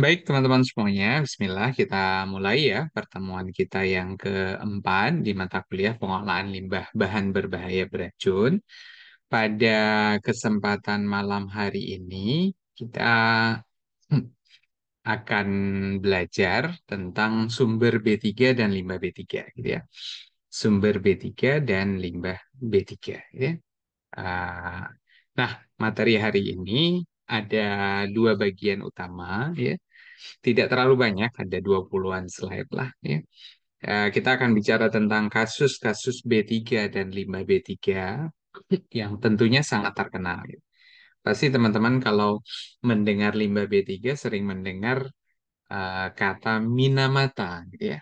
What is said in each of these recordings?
Baik, teman-teman semuanya, bismillah kita mulai ya pertemuan kita yang keempat di mata kuliah pengolahan limbah bahan berbahaya beracun. Pada kesempatan malam hari ini, kita hmm, akan belajar tentang sumber B3 dan limbah B3 gitu ya. Sumber B3 dan limbah B3 gitu ya. Ah, nah, materi hari ini ada dua bagian utama ya. Tidak terlalu banyak, ada 20-an slide lah ya. Eh, kita akan bicara tentang kasus-kasus B3 dan 5B3 yang tentunya sangat terkenal. Ya. Pasti teman-teman kalau mendengar limbah B3 sering mendengar eh, kata minamata gitu ya.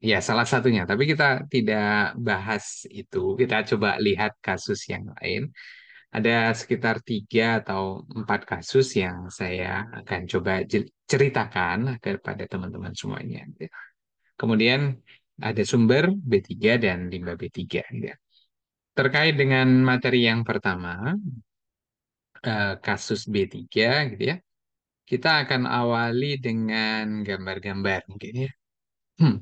Ya, salah satunya. Tapi kita tidak bahas itu. Kita coba lihat kasus yang lain ada sekitar tiga atau empat kasus yang saya akan coba ceritakan kepada teman-teman semuanya. Gitu. Kemudian ada sumber B3 dan limbah B3. Gitu. Terkait dengan materi yang pertama, eh, kasus B3 gitu ya. Kita akan awali dengan gambar-gambar mungkin ya. Hmm.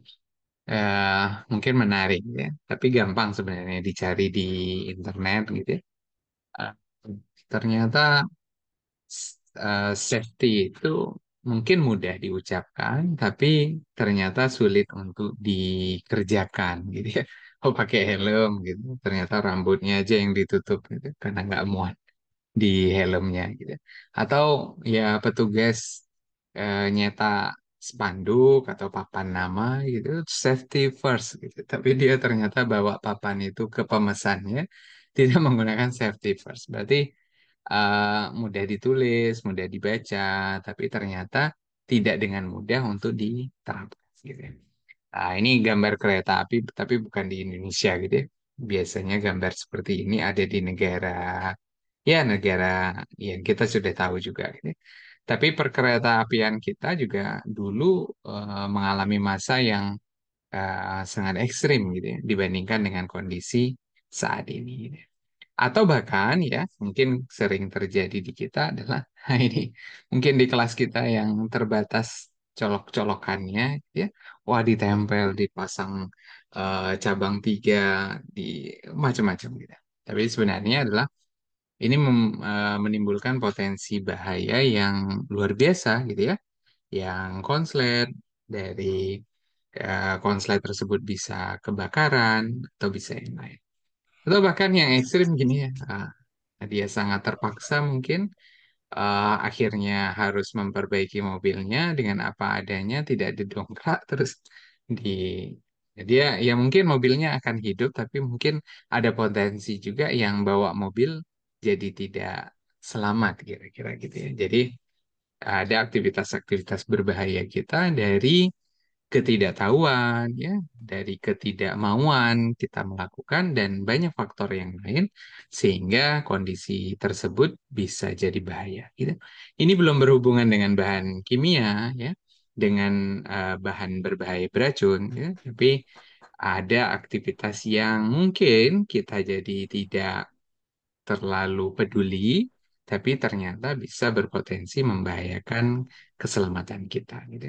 Uh, mungkin menarik gitu ya, tapi gampang sebenarnya dicari di internet gitu ya ternyata uh, safety itu mungkin mudah diucapkan, tapi ternyata sulit untuk dikerjakan gitu ya. Oh pakai helm gitu, ternyata rambutnya aja yang ditutup gitu, karena nggak muat di helmnya gitu. Atau ya petugas eh, nyetak spanduk atau papan nama gitu, safety first gitu. Tapi dia ternyata bawa papan itu ke pemesannya, tidak menggunakan safety first. Berarti uh, mudah ditulis, mudah dibaca, tapi ternyata tidak dengan mudah untuk diterapkan gitu ya. Nah, ini gambar kereta api tapi bukan di Indonesia gitu ya. Biasanya gambar seperti ini ada di negara ya negara yang kita sudah tahu juga gitu. Ya. Tapi perkereta apian kita juga dulu uh, mengalami masa yang uh, sangat ekstrim gitu ya, dibandingkan dengan kondisi saat ini. Atau bahkan ya mungkin sering terjadi di kita adalah nah ini mungkin di kelas kita yang terbatas colok-colokannya ya wah ditempel dipasang uh, cabang tiga di macam-macam gitu. Tapi sebenarnya adalah ini mem, uh, menimbulkan potensi bahaya yang luar biasa gitu ya yang konslet dari uh, konslet tersebut bisa kebakaran atau bisa yang lain. Atau bahkan yang ekstrim gini ya, ah, dia sangat terpaksa mungkin uh, akhirnya harus memperbaiki mobilnya dengan apa adanya, tidak didongkrak, terus di dia ya mungkin mobilnya akan hidup, tapi mungkin ada potensi juga yang bawa mobil jadi tidak selamat kira-kira gitu ya. Jadi ada aktivitas-aktivitas berbahaya kita dari ketidaktahuan, ya, dari ketidakmauan kita melakukan dan banyak faktor yang lain sehingga kondisi tersebut bisa jadi bahaya. Gitu. Ini belum berhubungan dengan bahan kimia, ya, dengan uh, bahan berbahaya beracun, ya, tapi ada aktivitas yang mungkin kita jadi tidak terlalu peduli, tapi ternyata bisa berpotensi membahayakan keselamatan kita. Gitu.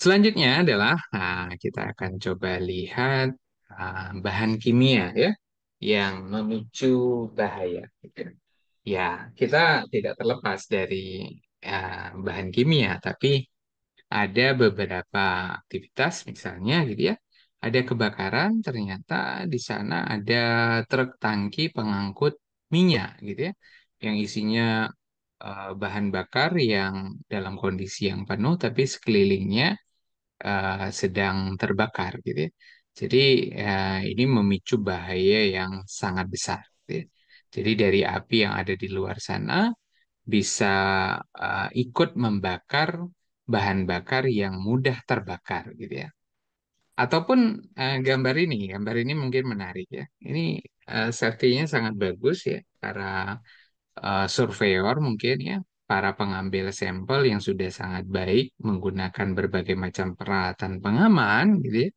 Selanjutnya adalah nah, kita akan coba lihat uh, bahan kimia ya yang memicu bahaya. Ya, kita tidak terlepas dari uh, bahan kimia, tapi ada beberapa aktivitas misalnya gitu ya. Ada kebakaran, ternyata di sana ada truk tangki pengangkut minyak gitu ya, yang isinya Eh, bahan bakar yang dalam kondisi yang penuh tapi sekelilingnya uh, sedang terbakar gitu ya. Jadi uh, ini memicu bahaya yang sangat besar. Gitu ya. Jadi dari api yang ada di luar sana bisa uh, ikut membakar bahan bakar yang mudah terbakar gitu ya. Ataupun uh, gambar ini, gambar ini mungkin menarik ya. Ini uh, safety-nya sangat bagus ya para uh, surveyor mungkin ya para pengambil sampel yang sudah sangat baik menggunakan berbagai macam peralatan pengaman gitu ya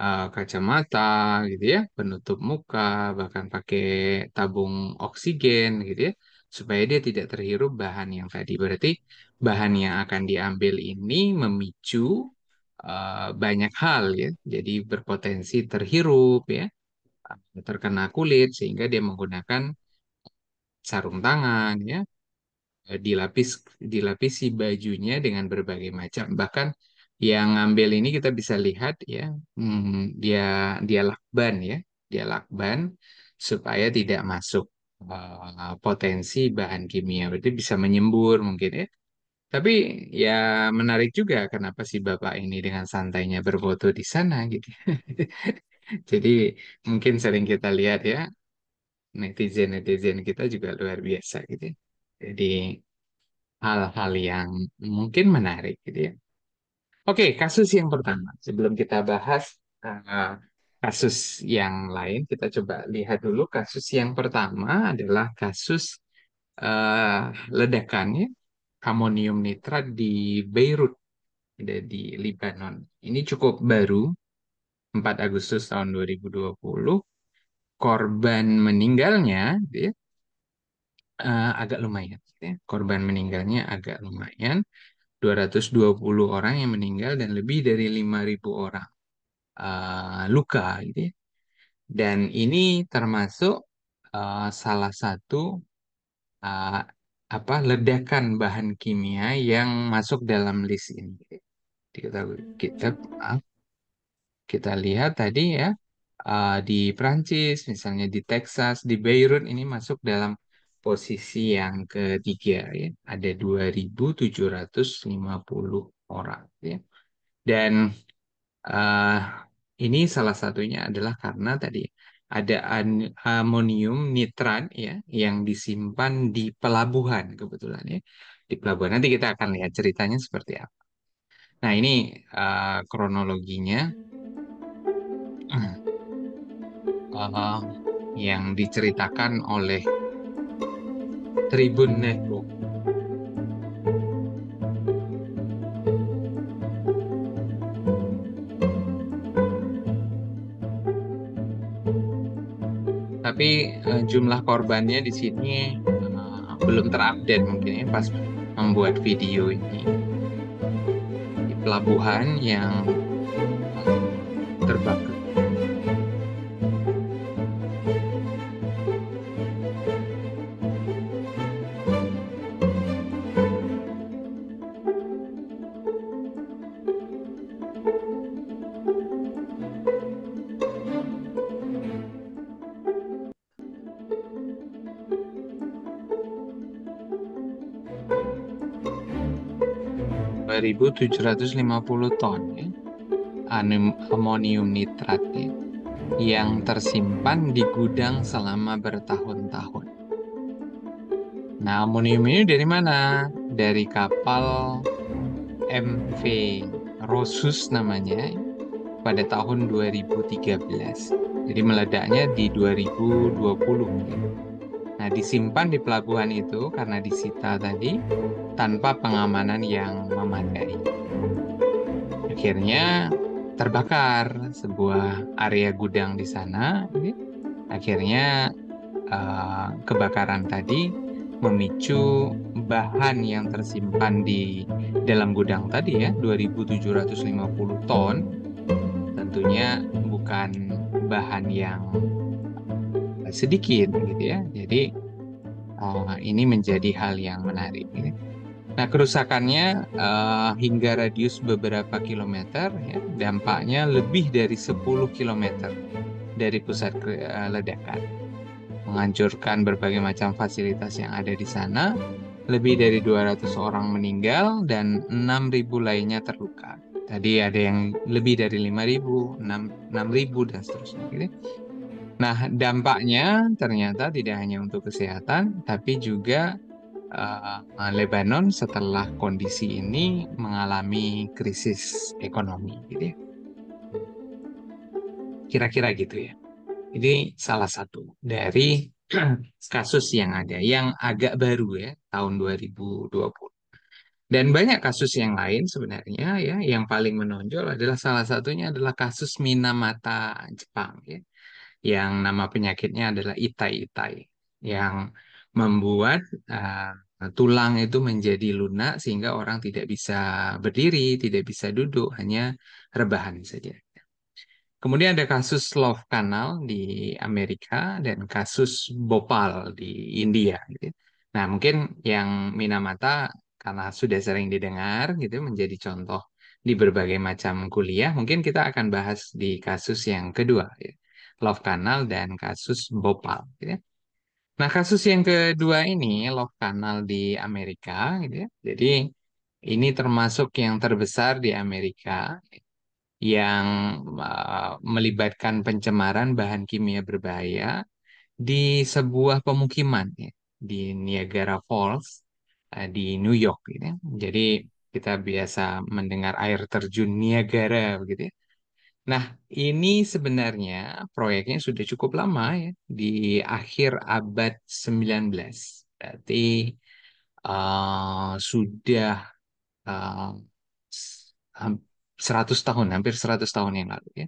uh, kacamata gitu ya penutup muka bahkan pakai tabung oksigen gitu ya supaya dia tidak terhirup bahan yang tadi berarti bahan yang akan diambil ini memicu uh, banyak hal ya jadi berpotensi terhirup ya terkena kulit sehingga dia menggunakan sarung tangan ya eh, dilapis dilapisi bajunya dengan berbagai macam bahkan yang ngambil ini kita bisa lihat ya hmm, dia dia lakban ya dia lakban supaya tidak masuk uh, potensi bahan kimia berarti bisa menyembur mungkin ya tapi ya menarik juga kenapa si bapak ini dengan santainya berfoto di sana gitu jadi mungkin sering kita lihat ya netizen-netizen kita juga luar biasa gitu ya. Jadi hal-hal yang mungkin menarik gitu ya. Oke, kasus yang pertama. Sebelum kita bahas uh, kasus yang lain, kita coba lihat dulu kasus yang pertama adalah kasus uh, ledakannya amonium nitrat di Beirut, ada di Lebanon. Ini cukup baru, 4 Agustus tahun 2020 korban meninggalnya gitu ya, uh, agak lumayan. Gitu ya. Korban meninggalnya agak lumayan. 220 orang yang meninggal dan lebih dari 5.000 orang uh, luka gitu ya. Dan ini termasuk uh, salah satu uh, apa ledakan bahan kimia yang masuk dalam list ini. Gitu ya. Kita kita ah, kita lihat tadi ya uh, di Prancis, misalnya di Texas, di Beirut ini masuk dalam posisi yang ketiga ya. Ada 2.750 orang ya. Dan uh, ini salah satunya adalah karena tadi ada amonium nitrat ya yang disimpan di pelabuhan kebetulan ya. Di pelabuhan nanti kita akan lihat ceritanya seperti apa. Nah, ini uh, kronologinya. Hmm uh, yang diceritakan oleh Tribun Network. Tapi uh, jumlah korbannya di sini uh, belum terupdate mungkin ya pas membuat video ini di pelabuhan yang 1.750 ton ya, amonium nitrat ya, yang tersimpan di gudang selama bertahun-tahun. Nah, amonium ini dari mana? Dari kapal MV Rosus namanya ya, pada tahun 2013. Jadi meledaknya di 2020 Ya. Nah, disimpan di pelabuhan itu karena disita tadi tanpa pengamanan yang memadai. Akhirnya terbakar sebuah area gudang di sana. Akhirnya eh, kebakaran tadi memicu bahan yang tersimpan di dalam gudang tadi ya 2750 ton tentunya bukan bahan yang sedikit gitu ya. Jadi uh, ini menjadi hal yang menarik. Gitu. Nah kerusakannya uh, hingga radius beberapa kilometer, ya, dampaknya lebih dari 10 kilometer dari pusat eh, ledakan, menghancurkan berbagai macam fasilitas yang ada di sana. Lebih dari 200 orang meninggal dan 6.000 lainnya terluka. Tadi ada yang lebih dari 5.000, 6.000 dan seterusnya. Gitu Nah, dampaknya ternyata tidak hanya untuk kesehatan, tapi juga uh, Lebanon setelah kondisi ini mengalami krisis ekonomi, gitu ya. Kira-kira gitu ya. Ini salah satu dari kasus yang ada, yang agak baru ya, tahun 2020. Dan banyak kasus yang lain sebenarnya ya, yang paling menonjol adalah salah satunya adalah kasus Minamata Jepang ya yang nama penyakitnya adalah itai-itai yang membuat uh, tulang itu menjadi lunak sehingga orang tidak bisa berdiri, tidak bisa duduk, hanya rebahan saja. Kemudian ada kasus Love Canal di Amerika dan kasus Bhopal di India. Gitu. Nah, mungkin yang Minamata karena sudah sering didengar gitu menjadi contoh di berbagai macam kuliah. Mungkin kita akan bahas di kasus yang kedua. Ya. Love Canal dan kasus Bhopal. Gitu ya. Nah kasus yang kedua ini Love Canal di Amerika. Gitu ya. Jadi ini termasuk yang terbesar di Amerika yang uh, melibatkan pencemaran bahan kimia berbahaya di sebuah pemukiman ya, di Niagara Falls uh, di New York. Gitu ya. Jadi kita biasa mendengar air terjun Niagara begitu ya. Nah, ini sebenarnya proyeknya sudah cukup lama ya, di akhir abad 19. Berarti uh, sudah uh, eh, 100 tahun, hampir 100 tahun yang lalu ya.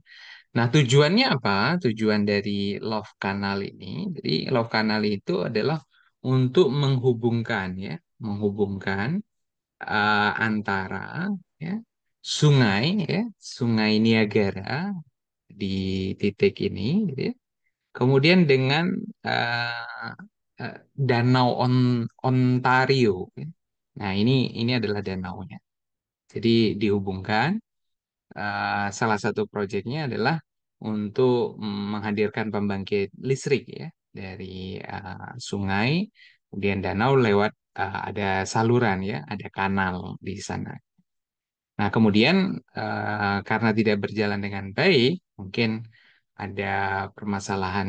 Nah, tujuannya apa? Tujuan dari Love Canal ini, jadi Love Canal itu adalah untuk menghubungkan ya, menghubungkan uh, antara ya sungai ya, Sungai Niagara di titik ini gitu ya. Kemudian dengan uh, uh, Danau On Ontario. Ya. Nah, ini ini adalah danau nya. Jadi dihubungkan uh, salah satu proyeknya adalah untuk menghadirkan pembangkit listrik ya dari uh, sungai kemudian danau lewat uh, ada saluran ya, ada kanal di sana. Nah, kemudian uh, karena tidak berjalan dengan baik, mungkin ada permasalahan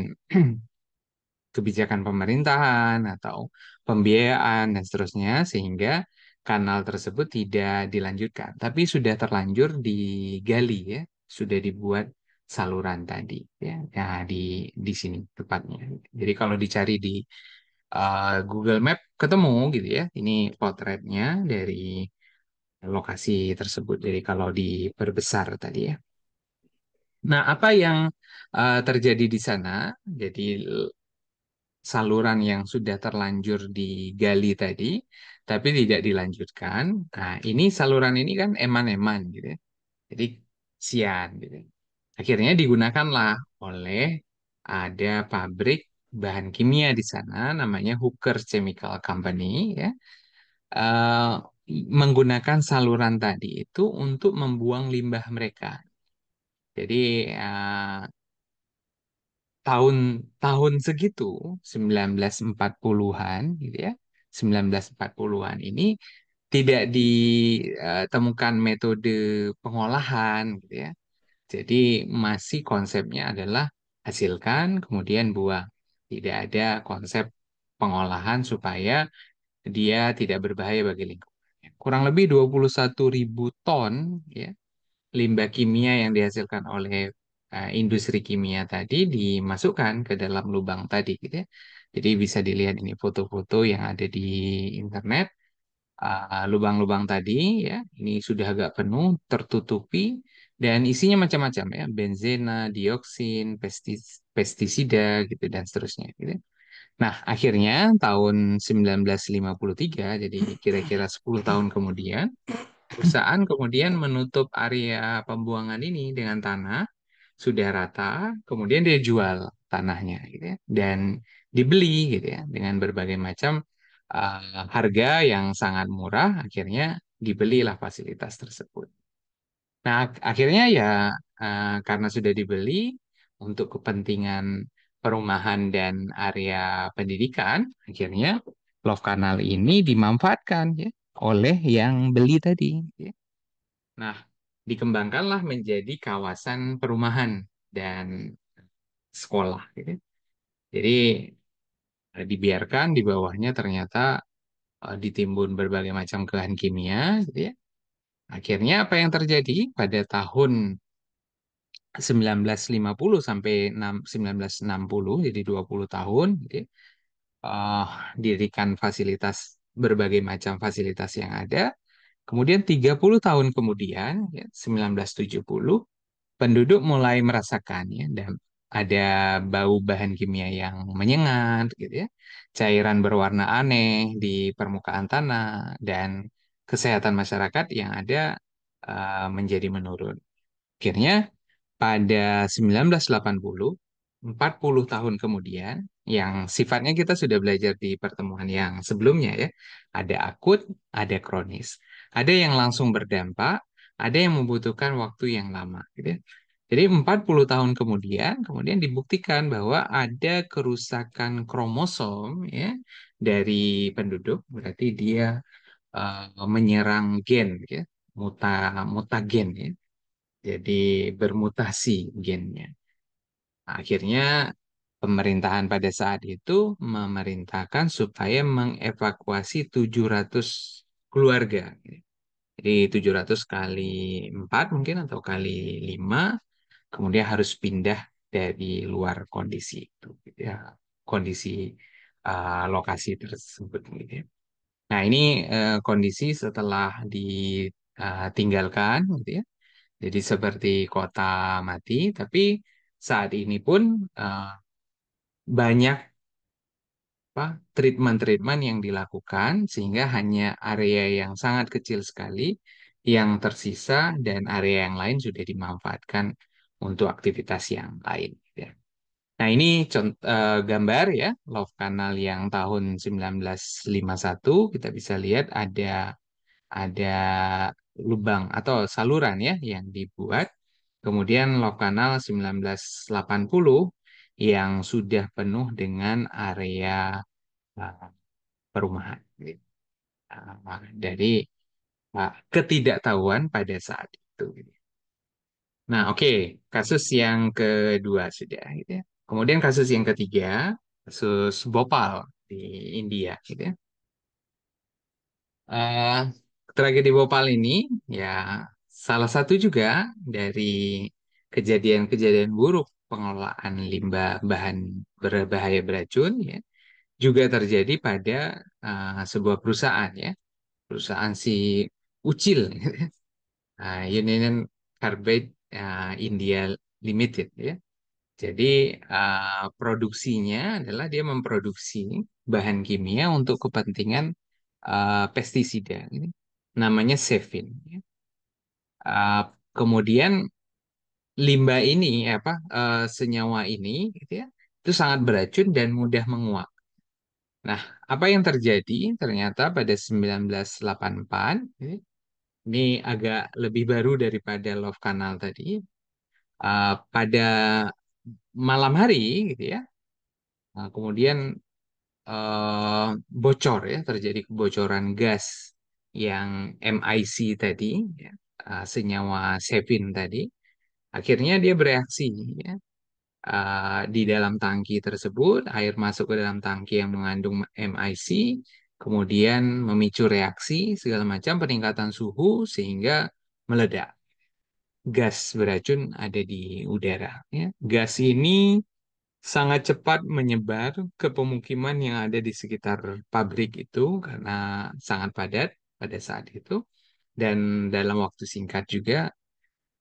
kebijakan pemerintahan atau pembiayaan dan seterusnya, sehingga kanal tersebut tidak dilanjutkan, tapi sudah terlanjur digali ya, sudah dibuat saluran tadi ya. Nah, di di sini tepatnya. Jadi kalau dicari di uh, Google Map ketemu gitu ya. Ini potretnya dari lokasi tersebut. Jadi kalau diperbesar tadi ya. Nah, apa yang uh, terjadi di sana? Jadi saluran yang sudah terlanjur digali tadi, tapi tidak dilanjutkan. Nah, ini saluran ini kan eman-eman gitu ya. Jadi sian gitu. Akhirnya digunakanlah oleh ada pabrik bahan kimia di sana namanya Hooker Chemical Company ya. Uh, menggunakan saluran tadi itu untuk membuang limbah mereka. Jadi tahun eh, tahun tahun segitu 1940-an gitu ya. 1940-an ini tidak ditemukan eh, metode pengolahan gitu ya. Jadi masih konsepnya adalah hasilkan kemudian buang. Tidak ada konsep pengolahan supaya dia tidak berbahaya bagi lingkungan kurang lebih ribu ton ya limbah kimia yang dihasilkan oleh uh, industri kimia tadi dimasukkan ke dalam lubang tadi gitu ya. Jadi bisa dilihat ini foto-foto yang ada di internet ah, lubang-lubang uh, tadi ya. Ini sudah agak penuh, tertutupi dan isinya macam-macam ya, benzena, dioksin, pestisida gitu dan seterusnya gitu. Ya. Nah, akhirnya tahun 1953, jadi kira-kira 10 tahun kemudian, perusahaan kemudian menutup area pembuangan ini dengan tanah sudah rata, kemudian dia jual tanahnya gitu ya. Dan dibeli gitu ya dengan berbagai macam uh, harga yang sangat murah, akhirnya dibelilah fasilitas tersebut. Nah, akhirnya ya uh, karena sudah dibeli untuk kepentingan perumahan dan area pendidikan, akhirnya love kanal ini dimanfaatkan ya oleh yang beli tadi. Ya. Nah, dikembangkanlah menjadi kawasan perumahan dan sekolah. Gitu. Jadi eh, dibiarkan di bawahnya ternyata eh, ditimbun berbagai macam bahan kimia. Gitu ya. Akhirnya apa yang terjadi pada tahun 1950 sampai 1960 jadi 20 tahun gitu uh, dirikan fasilitas berbagai macam fasilitas yang ada kemudian 30 tahun kemudian ya, 1970 penduduk mulai merasakan ya dan ada bau bahan kimia yang menyengat gitu ya cairan berwarna aneh di permukaan tanah dan kesehatan masyarakat yang ada uh, menjadi menurun akhirnya pada 1980, 40 tahun kemudian, yang sifatnya kita sudah belajar di pertemuan yang sebelumnya ya, ada akut, ada kronis. Ada yang langsung berdampak, ada yang membutuhkan waktu yang lama. Gitu ya. Jadi 40 tahun kemudian, kemudian dibuktikan bahwa ada kerusakan kromosom ya dari penduduk, berarti dia uh, menyerang gen, gitu ya, muta mutagen ya jadi bermutasi gennya. Akhirnya pemerintahan pada saat itu memerintahkan supaya mengevakuasi 700 keluarga. Jadi 700 kali 4 mungkin atau kali 5 kemudian harus pindah dari luar kondisi itu ya kondisi uh, lokasi tersebut gitu ya. Nah, ini uh, kondisi setelah ditinggalkan eh, gitu ya jadi seperti kota mati, tapi saat ini pun uh, banyak apa treatment-treatment yang dilakukan sehingga hanya area yang sangat kecil sekali yang tersisa dan area yang lain sudah dimanfaatkan untuk aktivitas yang lain. Ya. Nah ini contoh, eh, uh, gambar ya Love Canal yang tahun 1951 kita bisa lihat ada ada lubang atau saluran ya yang dibuat. Kemudian lokal kanal 1980 yang sudah penuh dengan area eh, perumahan. Ah, dari ah, ketidaktahuan pada saat itu. Nah, oke, okay. kasus yang kedua sudah. Gitu ya. Kemudian kasus yang ketiga, kasus Bhopal di India. Gitu ya. uh, tragedi Bhopal ini ya salah satu juga dari kejadian-kejadian buruk pengelolaan limbah bahan berbahaya beracun ya juga terjadi pada uh, sebuah perusahaan ya perusahaan si Ucil uh, gitu. nah, Union Carbide uh, India Limited ya jadi uh, produksinya adalah dia memproduksi bahan kimia untuk kepentingan uh, pestisida. Ini gitu namanya Sevin. Uh, kemudian limbah ini ya, apa uh, senyawa ini gitu ya, itu sangat beracun dan mudah menguap. Nah, apa yang terjadi ternyata pada 1984 ya, ini agak lebih baru daripada Love Canal tadi. Ah, pada malam hari gitu ya. Ah, kemudian eh, bocor ya terjadi kebocoran gas yang MIC tadi, ya, uh, senyawa sevin tadi, akhirnya dia bereaksi ya. Uh, di dalam tangki tersebut, air masuk ke dalam tangki yang mengandung MIC, kemudian memicu reaksi segala macam peningkatan suhu sehingga meledak. Gas beracun ada di udara. Ya. Gas ini sangat cepat menyebar ke pemukiman yang ada di sekitar pabrik itu karena sangat padat pada saat itu dan dalam waktu singkat juga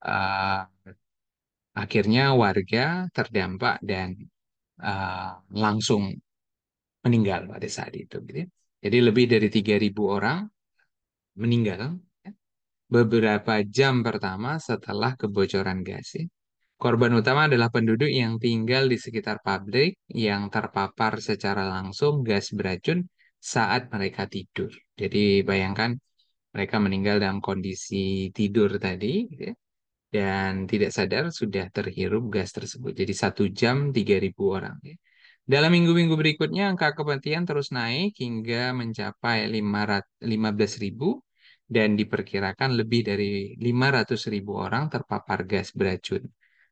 uh, akhirnya warga terdampak dan uh, langsung meninggal pada saat itu gitu. Ya. Jadi lebih dari 3000 orang meninggal ya. beberapa jam pertama setelah kebocoran gas. Ya. Korban utama adalah penduduk yang tinggal di sekitar pabrik yang terpapar secara langsung gas beracun saat mereka tidur. Jadi bayangkan mereka meninggal dalam kondisi tidur tadi gitu ya, dan tidak sadar sudah terhirup gas tersebut. Jadi satu jam 3.000 orang. Ya. Dalam minggu-minggu berikutnya angka kematian terus naik hingga mencapai 15.000 dan diperkirakan lebih dari 500.000 orang terpapar gas beracun.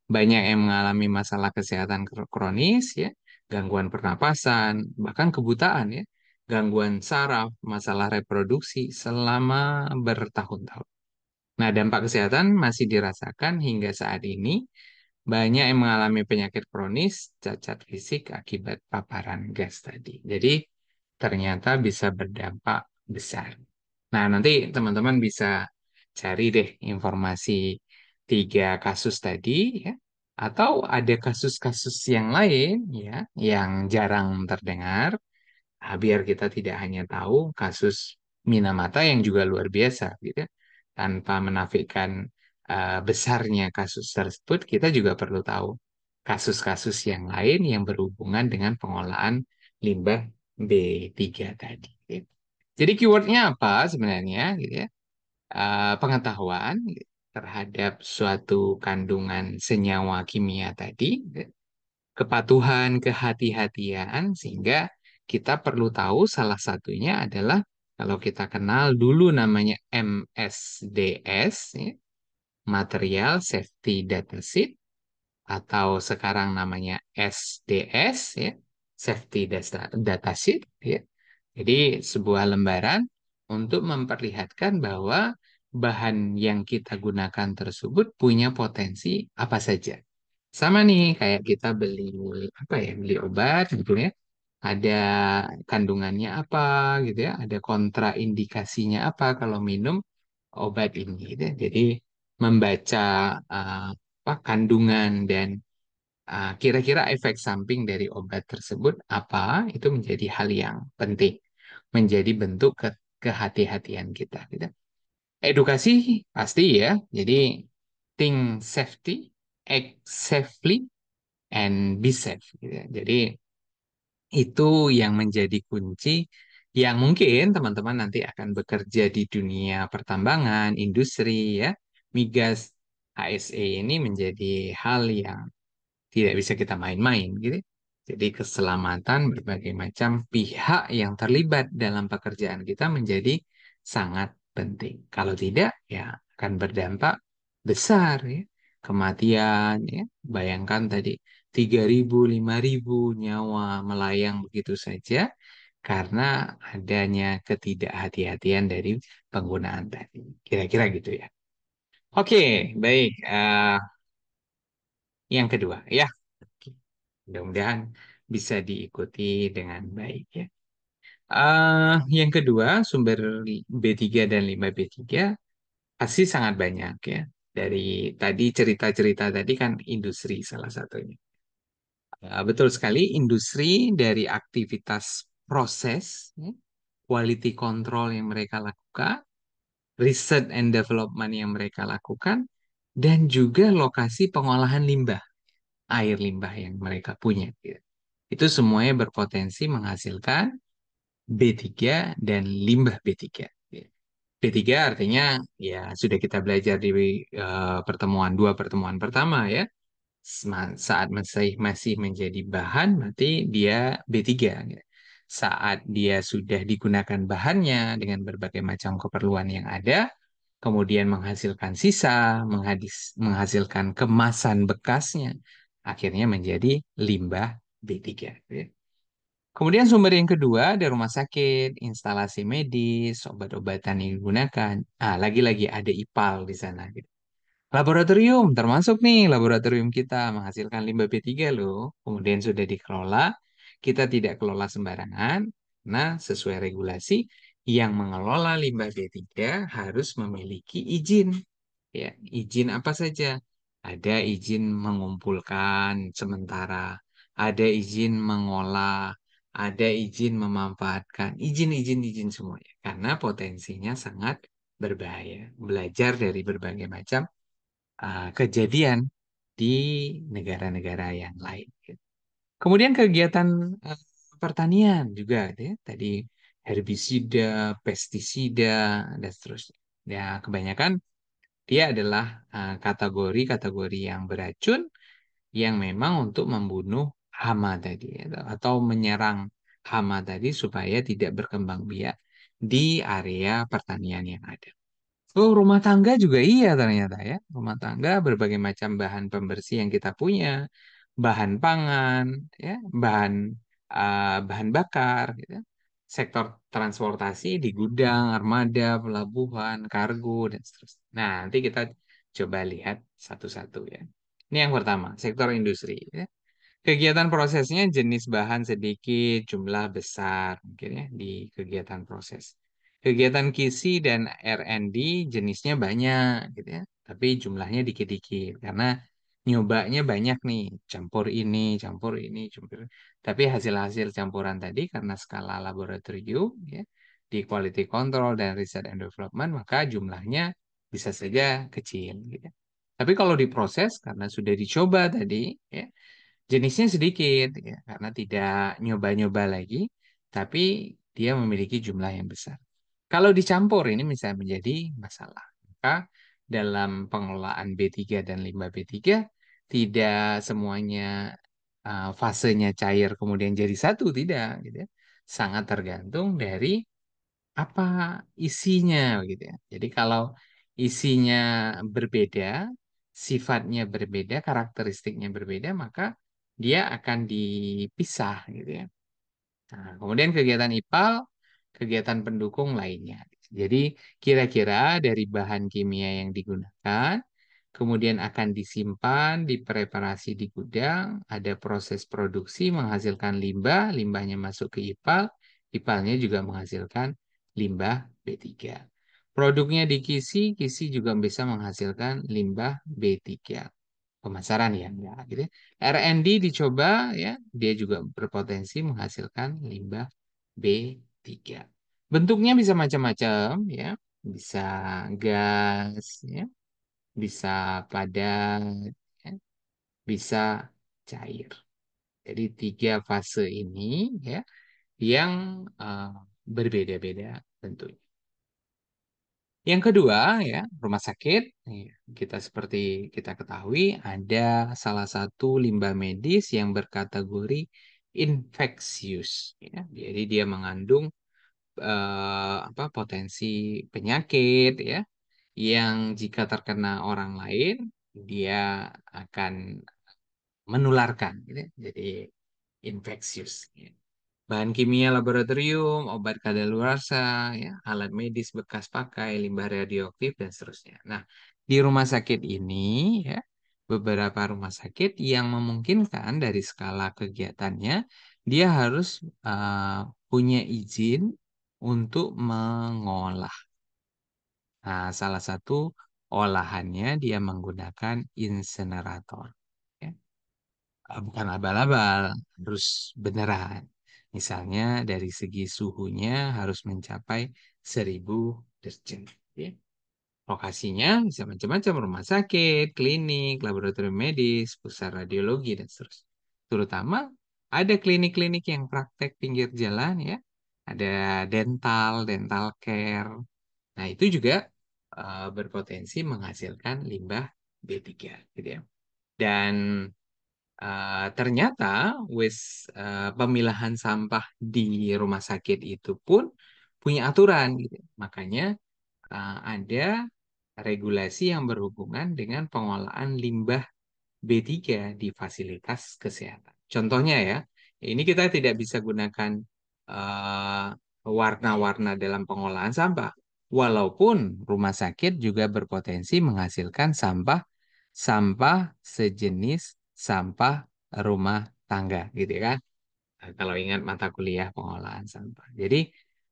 Banyak yang mengalami masalah kesehatan kronis ya, gangguan pernapasan, bahkan kebutaan ya gangguan saraf, masalah reproduksi selama bertahun-tahun. Nah, dampak kesehatan masih dirasakan hingga saat ini. Banyak yang mengalami penyakit kronis, cacat fisik akibat paparan gas tadi. Jadi, ternyata bisa berdampak besar. Nah, nanti teman-teman bisa cari deh informasi tiga kasus tadi, ya. Atau ada kasus-kasus yang lain, ya, yang jarang terdengar, Ah, biar kita tidak hanya tahu kasus Minamata yang juga luar biasa gitu ya. tanpa menafikan uh, besarnya kasus tersebut kita juga perlu tahu kasus-kasus yang lain yang berhubungan dengan pengolahan limbah B3 tadi gitu. jadi keywordnya apa sebenarnya gitu ya uh, pengetahuan terhadap suatu kandungan senyawa kimia tadi gitu ya. kepatuhan kehati-hatian sehingga kita perlu tahu salah satunya adalah kalau kita kenal dulu namanya MSDS, ya, Material Safety Dataset, atau sekarang namanya SDS, ya, Safety Data Ya. Jadi sebuah lembaran untuk memperlihatkan bahwa bahan yang kita gunakan tersebut punya potensi apa saja. Sama nih kayak kita beli apa ya, beli obat gitu ya ada kandungannya apa gitu ya, ada kontraindikasinya apa kalau minum obat ini. Gitu Jadi membaca uh, apa kandungan dan eh, kira-kira uh, efek samping dari obat tersebut apa itu menjadi hal yang penting, menjadi bentuk ke kehati-hatian kita. Gitu. Edukasi pasti ya, jadi think safety, act safely, and be safe. Gitu. Ya. Jadi itu yang menjadi kunci yang mungkin teman-teman nanti akan bekerja di dunia pertambangan, industri, ya. Migas ASE ini menjadi hal yang tidak bisa kita main-main, gitu. Jadi keselamatan berbagai macam pihak yang terlibat dalam pekerjaan kita menjadi sangat penting. Kalau tidak, ya akan berdampak besar, ya. Kematian, ya. Bayangkan tadi 3.000, 5.000 nyawa melayang begitu saja karena adanya ketidakhati-hatian dari penggunaan tadi. Kira-kira gitu ya. Oke, baik. Uh, yang kedua, ya. Mudah-mudahan bisa diikuti dengan baik ya. Uh, yang kedua, sumber B3 dan 5B3 pasti sangat banyak ya. Dari tadi cerita-cerita tadi kan industri salah satunya. Ya, betul sekali, industri dari aktivitas proses, ya, quality control yang mereka lakukan, research and development yang mereka lakukan, dan juga lokasi pengolahan limbah, air limbah yang mereka punya. Ya. Itu semuanya berpotensi menghasilkan B3 dan limbah B3. B3 artinya ya sudah kita belajar di uh, pertemuan dua pertemuan pertama ya saat masih masih menjadi bahan berarti dia B3 ya. Saat dia sudah digunakan bahannya dengan berbagai macam keperluan yang ada, kemudian menghasilkan sisa, menghadis, menghasilkan kemasan bekasnya, akhirnya menjadi limbah B3. Ya. Kemudian sumber yang kedua ada rumah sakit, instalasi medis, obat-obatan yang digunakan. Ah, lagi-lagi ada IPAL di sana. Gitu. Laboratorium, termasuk nih laboratorium kita menghasilkan limbah B3 loh. Kemudian sudah dikelola, kita tidak kelola sembarangan. Nah, sesuai regulasi, yang mengelola limbah B3 harus memiliki izin. Ya, izin apa saja? Ada izin mengumpulkan sementara, ada izin mengolah, ada izin memanfaatkan, izin-izin izin semuanya. Karena potensinya sangat berbahaya. Belajar dari berbagai macam uh, kejadian di negara-negara yang lain. Gitu. Kemudian kegiatan uh, pertanian juga, gitu ya. tadi herbisida, pestisida, dan seterusnya. Ya, kebanyakan dia adalah eh, kategori-kategori uh, kategori -kategori yang beracun yang memang untuk membunuh hama tadi gitu. atau menyerang hama tadi supaya tidak berkembang biak di area pertanian yang ada. Oh, rumah tangga juga iya ternyata ya. Rumah tangga berbagai macam bahan pembersih yang kita punya, bahan pangan, ya, bahan uh, bahan bakar, gitu. Ya. Sektor transportasi di gudang, armada, pelabuhan, kargo dan seterusnya. Nah, nanti kita coba lihat satu-satu ya. Ini yang pertama, sektor industri. Ya. Kegiatan prosesnya jenis bahan sedikit, jumlah besar mungkin ya di kegiatan proses. Kegiatan QC dan R&D jenisnya banyak gitu ya, tapi jumlahnya dikit-dikit karena nyobanya banyak nih, campur ini, campur ini, campur. Tapi hasil-hasil campuran tadi karena skala laboratorium ya di quality control dan research and development maka jumlahnya bisa saja kecil gitu. Ya. Tapi kalau diproses karena sudah dicoba tadi ya jenisnya sedikit gitu ya karena tidak nyoba-nyoba lagi tapi dia memiliki jumlah yang besar. Kalau dicampur ini bisa menjadi masalah. Maka dalam pengelolaan B3 dan limbah B3 tidak semuanya uh, fasenya cair kemudian jadi satu tidak gitu ya. Sangat tergantung dari apa isinya gitu ya. Jadi kalau isinya berbeda, sifatnya berbeda, karakteristiknya berbeda, maka dia akan dipisah gitu ya. Nah, kemudian kegiatan IPAL kegiatan pendukung lainnya. Jadi kira-kira dari bahan kimia yang digunakan, kemudian akan disimpan, dipreparasi di gudang, ada proses produksi menghasilkan limbah, limbahnya masuk ke IPAL, IPALnya juga menghasilkan limbah B3. Produknya di KISI, KISI juga bisa menghasilkan limbah B3. Pemasaran ya, enggak ya, gitu. Ya. R&D dicoba ya, dia juga berpotensi menghasilkan limbah B3 tiga. Bentuknya bisa macam-macam, ya. Bisa gas, ya. Bisa padat, ya. bisa cair. Jadi tiga fase ini, ya, yang uh, berbeda-beda tentunya. Yang kedua, ya, rumah sakit. Iya, kita seperti kita ketahui ada salah satu limbah medis yang berkategori infeksius ya. Jadi dia mengandung uh, apa potensi penyakit ya yang jika terkena orang lain dia akan menularkan gitu. Ya. Jadi infeksius ya. Bahan kimia laboratorium, obat kadaluarsa, ya, alat medis bekas pakai, limbah radioaktif dan seterusnya. Nah, di rumah sakit ini ya beberapa rumah sakit yang memungkinkan dari skala kegiatannya dia harus uh, punya izin untuk mengolah. Nah, salah satu olahannya dia menggunakan insenerator. Ya. Eh, bukan abal-abal, harus beneran. Misalnya dari segi suhunya harus mencapai 1000 derajat. Ya. Lokasinya bisa macam-macam, rumah sakit, klinik, laboratorium medis, pusat radiologi, dan seterusnya. Terutama ada klinik-klinik yang praktek pinggir jalan ya, ada dental, dental care. Nah itu juga uh, berpotensi menghasilkan limbah B3 gitu ya. Dan uh, ternyata wis uh, pemilahan sampah di rumah sakit itu pun punya aturan gitu. Ya. Makanya uh, ada regulasi yang berhubungan dengan pengolahan limbah B3 di fasilitas kesehatan. Contohnya ya, ini kita tidak bisa gunakan eh, warna-warna uh, dalam pengolahan sampah. Walaupun rumah sakit juga berpotensi menghasilkan sampah sampah sejenis sampah rumah tangga gitu ya kan. Kalau ingat mata kuliah pengolahan sampah. Jadi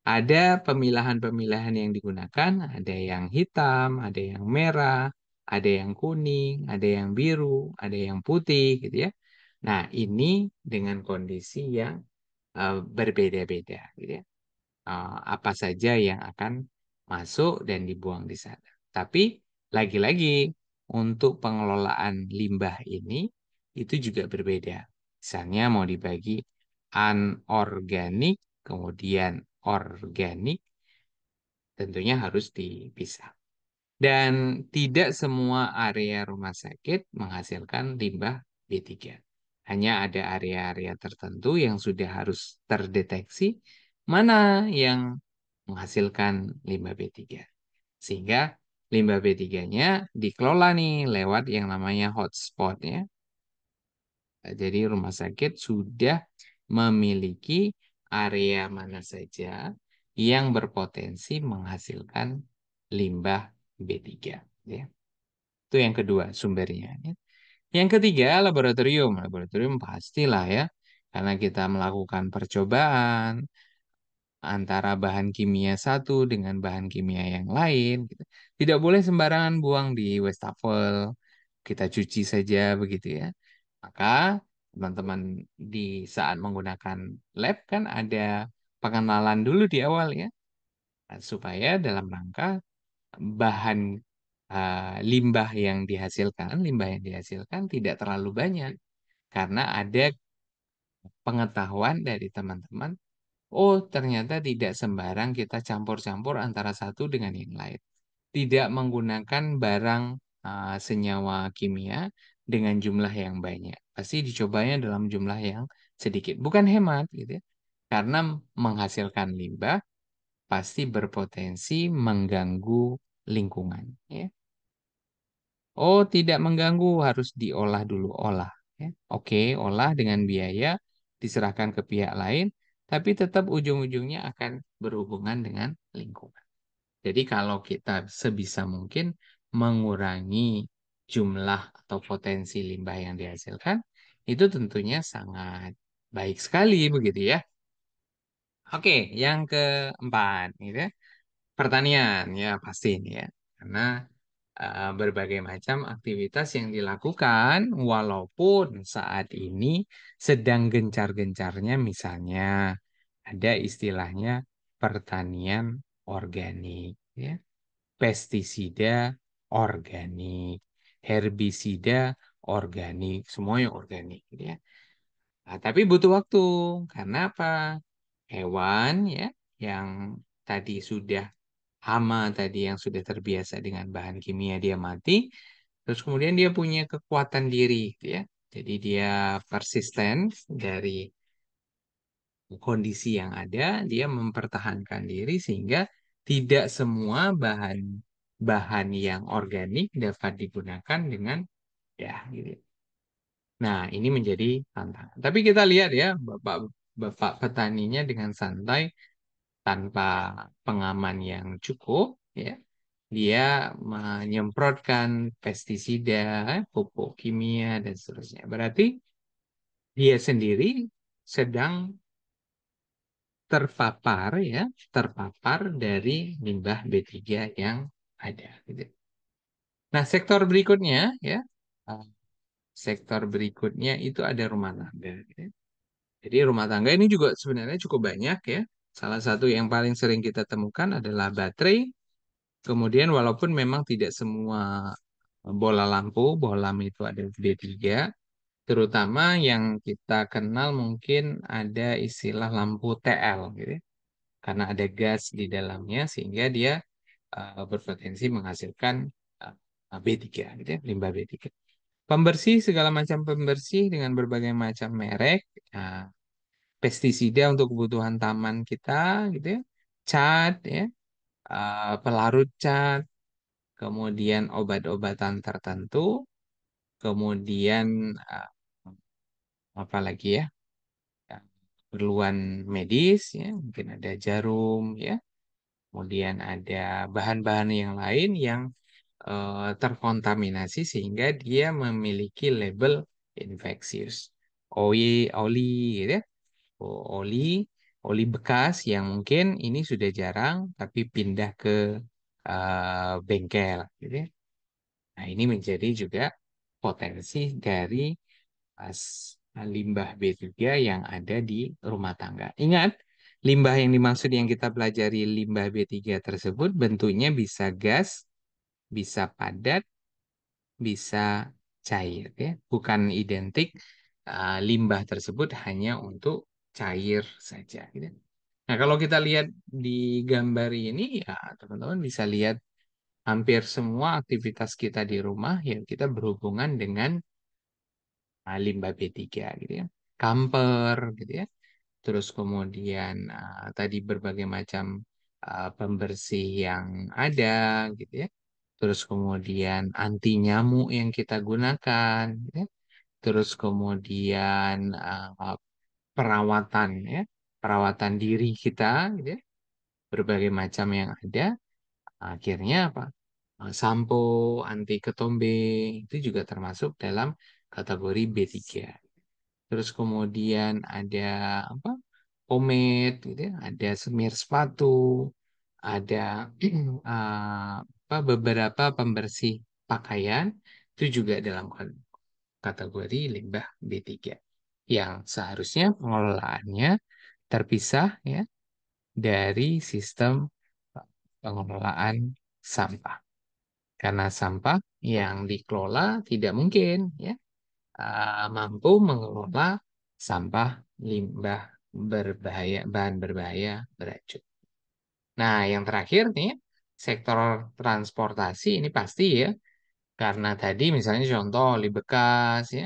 ada pemilahan-pemilahan yang digunakan, ada yang hitam, ada yang merah, ada yang kuning, ada yang biru, ada yang putih gitu ya. Nah, ini dengan kondisi yang uh, berbeda-beda gitu ya. Uh, apa saja yang akan masuk dan dibuang di sana. Tapi lagi-lagi untuk pengelolaan limbah ini itu juga berbeda. Misalnya mau dibagi anorganik, kemudian organik tentunya harus dipisah. Dan tidak semua area rumah sakit menghasilkan limbah B3. Hanya ada area-area tertentu yang sudah harus terdeteksi mana yang menghasilkan limbah B3. Sehingga limbah B3-nya dikelola nih lewat yang namanya hotspot ya. Jadi rumah sakit sudah memiliki area mana saja yang berpotensi menghasilkan limbah B3. Ya. Itu yang kedua sumbernya. Ya. Yang ketiga laboratorium. Laboratorium pastilah ya, karena kita melakukan percobaan antara bahan kimia satu dengan bahan kimia yang lain. Gitu. Tidak boleh sembarangan buang di wastafel, kita cuci saja begitu ya. Maka teman-teman di saat menggunakan lab kan ada pengenalan dulu di awal ya nah, supaya dalam rangka bahan uh, limbah yang dihasilkan limbah yang dihasilkan tidak terlalu banyak karena ada pengetahuan dari teman-teman oh ternyata tidak sembarang kita campur-campur antara satu dengan yang lain tidak menggunakan barang uh, senyawa kimia dengan jumlah yang banyak. Pasti dicobanya dalam jumlah yang sedikit. Bukan hemat gitu ya. Karena menghasilkan limbah pasti berpotensi mengganggu lingkungan ya. Oh, tidak mengganggu, harus diolah dulu, olah ya. Oke, olah dengan biaya diserahkan ke pihak lain, tapi tetap ujung-ujungnya akan berhubungan dengan lingkungan. Jadi kalau kita sebisa mungkin mengurangi jumlah atau potensi limbah yang dihasilkan, itu tentunya sangat baik sekali begitu ya. Oke, yang keempat gitu ya. Pertanian ya pasti ini ya. Karena uh, berbagai macam aktivitas yang dilakukan walaupun saat ini sedang gencar-gencarnya misalnya ada istilahnya pertanian organik ya. Pestisida organik herbisida organik, semuanya organik gitu ya. Nah, tapi butuh waktu karena apa? Hewan ya yang tadi sudah hama tadi yang sudah terbiasa dengan bahan kimia dia mati, terus kemudian dia punya kekuatan diri gitu ya. Jadi dia persisten dari kondisi yang ada, dia mempertahankan diri sehingga tidak semua bahan bahan yang organik dapat digunakan dengan ya gitu. Nah, ini menjadi tantangan. Tapi kita lihat ya, Bapak Bapak petaninya dengan santai tanpa pengaman yang cukup ya. Dia menyemprotkan pestisida, pupuk kimia dan seterusnya. Berarti dia sendiri sedang terpapar ya, terpapar dari limbah B3 yang ada. Gitu. Nah, sektor berikutnya ya. Ah, sektor berikutnya itu ada rumah tangga. Ya. Jadi rumah tangga ini juga sebenarnya cukup banyak ya. Salah satu yang paling sering kita temukan adalah baterai. Kemudian walaupun memang tidak semua eh, bola lampu, bohlam itu ada B3. Terutama yang kita kenal mungkin ada istilah lampu TL. Gitu. Ya. Karena ada gas di dalamnya sehingga dia uh, berpotensi menghasilkan uh, eh, B3 gitu ya, limbah B3. Pembersih segala macam pembersih dengan berbagai macam merek, uh, pestisida untuk kebutuhan taman kita gitu ya, cat ya, uh, pelarut cat, kemudian obat-obatan tertentu, kemudian uh, apa lagi ya? keperluan medis ya mungkin ada jarum ya kemudian ada bahan-bahan yang lain yang uh, terkontaminasi sehingga dia memiliki label infeksius. Oli, oli gitu ya. Oh, oli, oli bekas yang mungkin ini sudah jarang tapi pindah ke uh, bengkel gitu ya. Nah, ini menjadi juga potensi dari limbah B3 yang ada di rumah tangga. Ingat, Limbah yang dimaksud yang kita pelajari limbah B3 tersebut bentuknya bisa gas, bisa padat, bisa cair ya. Bukan identik eh, limbah tersebut hanya untuk cair saja gitu. Nah, kalau kita lihat di gambar ini ya teman-teman bisa lihat hampir semua aktivitas kita di rumah yang kita berhubungan dengan eh, limbah B3 gitu ya. Kamper gitu ya terus kemudian uh, tadi berbagai macam uh, pembersih yang ada gitu ya terus kemudian anti nyamuk yang kita gunakan gitu ya. terus kemudian uh, perawatan ya perawatan diri kita gitu ya. berbagai macam yang ada akhirnya apa sampo anti ketombe itu juga termasuk dalam kategori B3 terus kemudian ada apa pomade gitu ya, ada semir sepatu, ada uh, apa beberapa pembersih pakaian itu juga dalam kategori limbah B3 yang seharusnya pengelolaannya terpisah ya dari sistem pengelolaan sampah. Karena sampah yang dikelola tidak mungkin ya Eh, mampu mengelola sampah limbah berbahaya, bahan berbahaya beracun. Nah, yang terakhir nih, sektor transportasi ini pasti ya, karena tadi misalnya contoh oli bekas ya,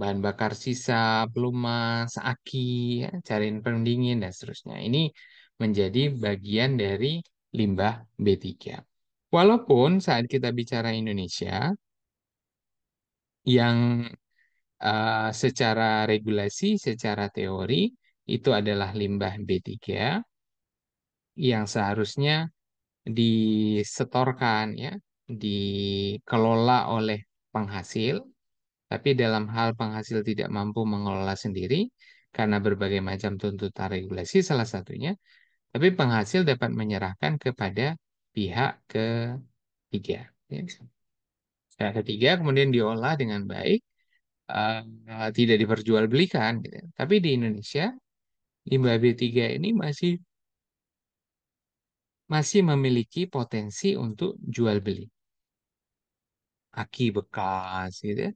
bahan bakar sisa, pelumas, aki, ya, cariin pendingin dan seterusnya. Ini menjadi bagian dari limbah B3. Walaupun saat kita bicara Indonesia, yang Eh, secara regulasi, secara teori, itu adalah limbah B3 yang seharusnya disetorkan, ya, dikelola oleh penghasil, tapi dalam hal penghasil tidak mampu mengelola sendiri karena berbagai macam tuntutan regulasi salah satunya, tapi penghasil dapat menyerahkan kepada pihak ketiga. Ya. Pihak ketiga kemudian diolah dengan baik, uh, tidak diperjualbelikan gitu. Ya. Tapi di Indonesia limbah B3 ini masih masih memiliki potensi untuk jual beli. Aki bekas gitu ya.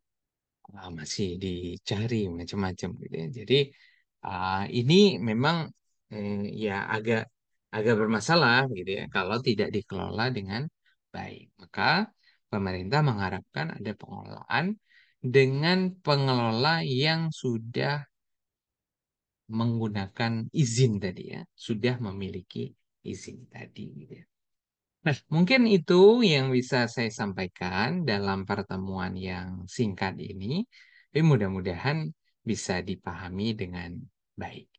ah, masih dicari macam-macam gitu ya. Jadi uh, ini memang eh, ya agak agak bermasalah gitu ya kalau tidak dikelola dengan baik. Maka pemerintah mengharapkan ada pengelolaan dengan pengelola yang sudah menggunakan izin tadi ya, sudah memiliki izin tadi gitu ya. Nah, mungkin itu yang bisa saya sampaikan dalam pertemuan yang singkat ini. Tapi mudah-mudahan bisa dipahami dengan baik.